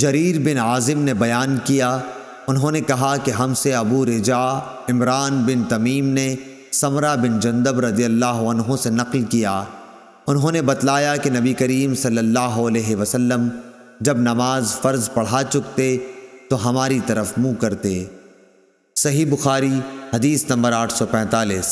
जरीर बिन आज़िम ने बयान किया उन्होंने कहा कि हमसे अबू रजा इमरान बिन तमीम ने समरा बिन जंदब रजी अल्लाह से नकल किया उन्होंने बतलाया कि नबी करीम सल्लल्लाहु अलैहि वसल्लम जब नमाज फ़र्ज़ पढ़ा चुकते तो हमारी तरफ मुंह करते सही बुखारी हदीस नंबर पैंतालीस